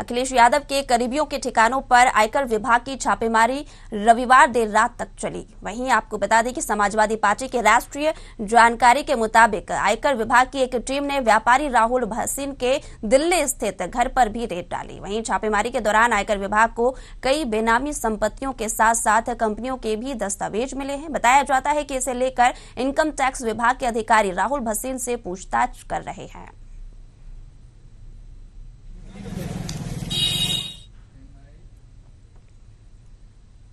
अखिलेश यादव के करीबियों के ठिकानों पर आयकर विभाग की छापेमारी रविवार देर रात तक चली वहीं आपको बता दें कि समाजवादी पार्टी के राष्ट्रीय जानकारी के मुताबिक आयकर विभाग की एक टीम ने व्यापारी राहुल भसीन के दिल्ली स्थित घर पर भी रेड डाली वहीं छापेमारी के दौरान आयकर विभाग को कई बेनामी संपत्तियों के साथ साथ कंपनियों के भी दस्तावेज मिले हैं बताया जाता है कि इसे लेकर इनकम टैक्स विभाग के अधिकारी राहुल भसीन से पूछताछ कर रहे हैं